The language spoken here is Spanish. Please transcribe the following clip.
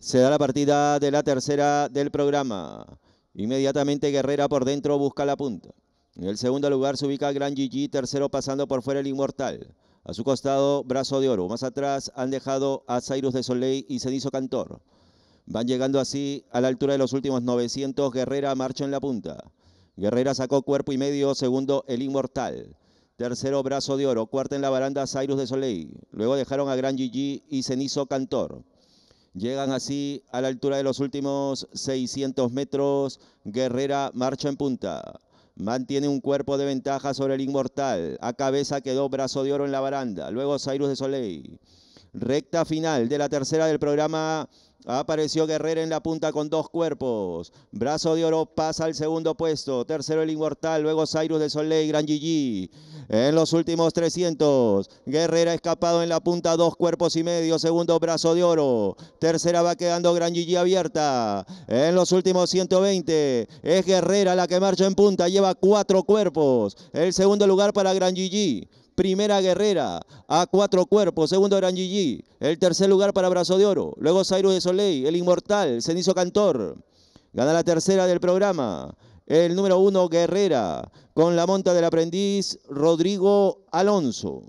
Se da la partida de la tercera del programa. Inmediatamente Guerrera por dentro busca la punta. En el segundo lugar se ubica Gran Gigi, tercero pasando por fuera el Inmortal. A su costado, Brazo de Oro. Más atrás han dejado a Cyrus de Soleil y hizo Cantor. Van llegando así a la altura de los últimos 900. Guerrera marcha en la punta. Guerrera sacó cuerpo y medio, segundo el Inmortal. Tercero, Brazo de Oro. Cuarta en la baranda, Cyrus de Soleil. Luego dejaron a Gran Gigi y Cenizo Cantor. Llegan así a la altura de los últimos 600 metros. Guerrera marcha en punta. Mantiene un cuerpo de ventaja sobre el Inmortal. A cabeza quedó Brazo de Oro en la baranda. Luego Cyrus de Soleil. Recta final de la tercera del programa. Apareció Guerrero en la punta con dos cuerpos. Brazo de Oro pasa al segundo puesto. Tercero el Inmortal. Luego Cyrus de Soleil, Gran Gigi. En los últimos 300. Guerrera escapado en la punta. Dos cuerpos y medio. Segundo Brazo de Oro. Tercera va quedando Gran Gigi abierta. En los últimos 120. Es Guerrera la que marcha en punta. Lleva cuatro cuerpos. El segundo lugar para Gran Gigi. Primera Guerrera a cuatro cuerpos. Segundo Gran Gigi. El tercer lugar para Brazo de Oro. Luego Cyrus de Soleil, el inmortal, Cenizo Cantor. Gana la tercera del programa. El número uno Guerrera con la monta del aprendiz Rodrigo Alonso.